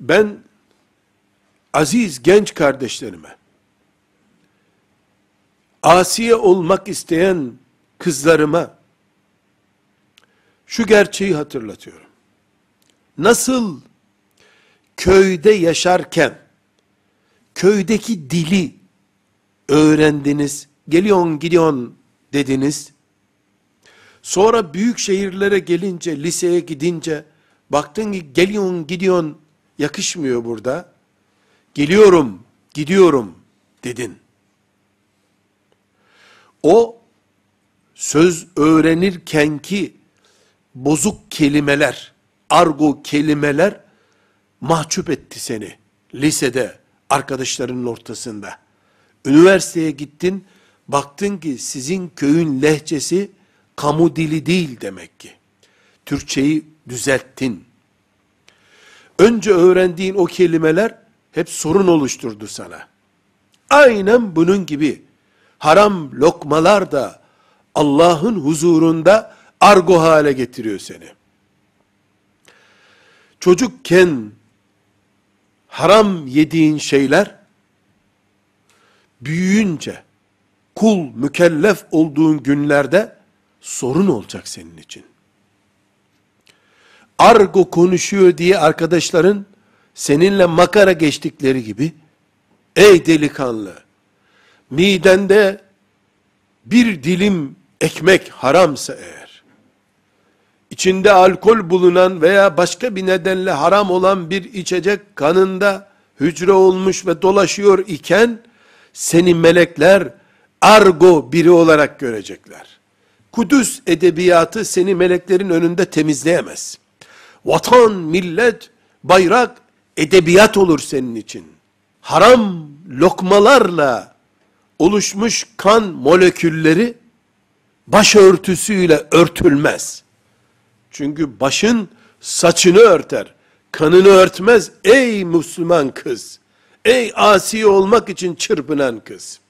ben aziz genç kardeşlerime, asiye olmak isteyen kızlarıma şu gerçeği hatırlatıyorum. Nasıl köyde yaşarken köydeki dili öğrendiniz, geliyon gidiyon dediniz. Sonra büyük şehirlere gelince, liseye gidince baktın ki geliyon gidiyon yakışmıyor burada. Geliyorum, gidiyorum dedin. O söz öğrenirken ki bozuk kelimeler, argo kelimeler mahcup etti seni. Lisede, arkadaşlarının ortasında. Üniversiteye gittin, baktın ki sizin köyün lehçesi kamu dili değil demek ki. Türkçeyi düzelttin önce öğrendiğin o kelimeler hep sorun oluşturdu sana. Aynen bunun gibi haram lokmalar da Allah'ın huzurunda argo hale getiriyor seni. Çocukken haram yediğin şeyler büyüyünce kul mükellef olduğun günlerde sorun olacak senin için argo konuşuyor diye arkadaşların seninle makara geçtikleri gibi ey delikanlı midende bir dilim ekmek haramsa eğer içinde alkol bulunan veya başka bir nedenle haram olan bir içecek kanında hücre olmuş ve dolaşıyor iken seni melekler argo biri olarak görecekler. Kudüs edebiyatı seni meleklerin önünde temizleyemez.'' vatan, millet, bayrak, edebiyat olur senin için. Haram lokmalarla oluşmuş kan molekülleri başörtüsüyle örtülmez. Çünkü başın saçını örter, kanını örtmez. Ey Müslüman kız, ey asi olmak için çırpınan kız.''